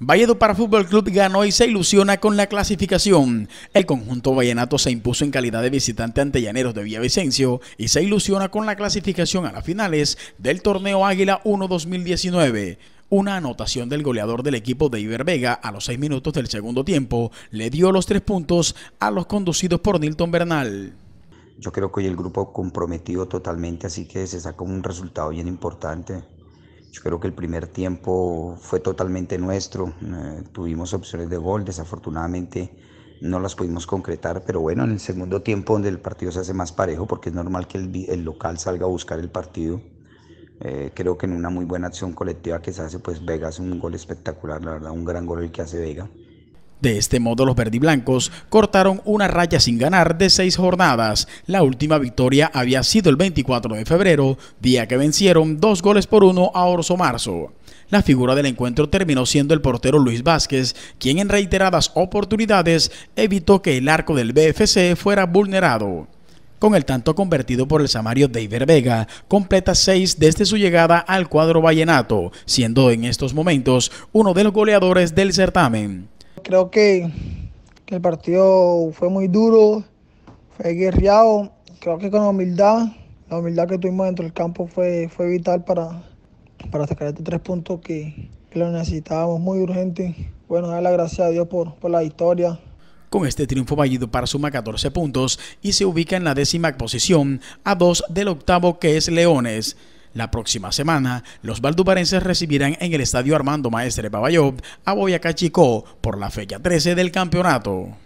Valledupar Fútbol Club ganó y se ilusiona con la clasificación. El conjunto vallenato se impuso en calidad de visitante ante Llaneros de Villavicencio y se ilusiona con la clasificación a las finales del torneo Águila 1 2019. Una anotación del goleador del equipo de Iber Vega a los seis minutos del segundo tiempo le dio los tres puntos a los conducidos por Nilton Bernal. Yo creo que hoy el grupo comprometido totalmente, así que se sacó un resultado bien importante. Yo creo que el primer tiempo fue totalmente nuestro. Eh, tuvimos opciones de gol, desafortunadamente no las pudimos concretar, pero bueno, en el segundo tiempo donde el partido se hace más parejo, porque es normal que el, local salga a buscar el partido. Eh, creo que en una muy buena acción colectiva que se hace, pues Vega hace un gol espectacular, la verdad, un gran gol el que hace Vega. De este modo, los verdiblancos cortaron una raya sin ganar de seis jornadas. La última victoria había sido el 24 de febrero, día que vencieron dos goles por uno a Orso Marzo. La figura del encuentro terminó siendo el portero Luis Vázquez, quien en reiteradas oportunidades evitó que el arco del BFC fuera vulnerado. Con el tanto convertido por el samario David Vega, completa seis desde su llegada al cuadro vallenato, siendo en estos momentos uno de los goleadores del certamen creo que, el partido fue muy duro, fue guerreado. Creo que con humildad, la humildad que tuvimos dentro del campo fue, fue vital para, para sacar estos tres puntos que, lo necesitábamos muy urgente. Bueno, dar la gracia a Dios por, la victoria. Con este triunfo para suma 14 puntos y se ubica en la décima posición a dos del octavo que es Leones. La próxima semana, los valduparenses recibirán en el estadio Armando Maestre Babayob a Boyacá por la fecha 13 del campeonato.